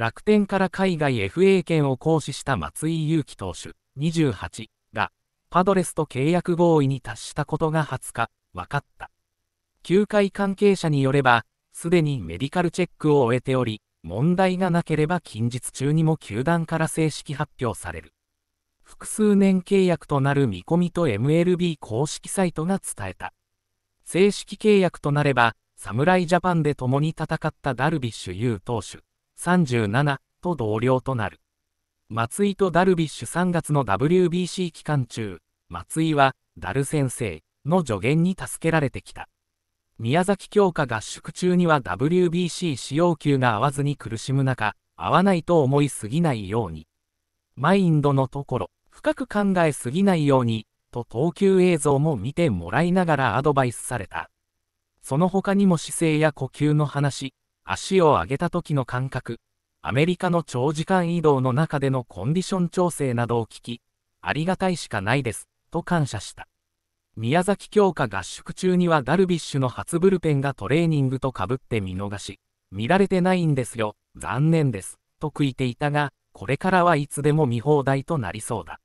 楽天から海外 FA 権を行使した松井裕樹投手28が、パドレスと契約合意に達したことが20日、分かった。球界関係者によれば、すでにメディカルチェックを終えており、問題がなければ近日中にも球団から正式発表される。複数年契約となる見込みと MLB 公式サイトが伝えた。正式契約となれば、侍ジャパンで共に戦ったダルビッシュ有投手、37と同僚となる。松井とダルビッシュ3月の WBC 期間中、松井は、ダル先生の助言に助けられてきた。宮崎強化合宿中には WBC 使用球が合わずに苦しむ中、合わないと思いすぎないように。マインドのところ、深く考えすぎないように、と投球映像も見てもらいながらアドバイスされた。その他にも姿勢や呼吸の話、足を上げた時の感覚、アメリカの長時間移動の中でのコンディション調整などを聞き、ありがたいしかないです、と感謝した。宮崎強化合宿中にはダルビッシュの初ブルペンがトレーニングとかぶって見逃し、見られてないんですよ、残念です、と悔いていたが、これからはいつでも見放題となりそうだ。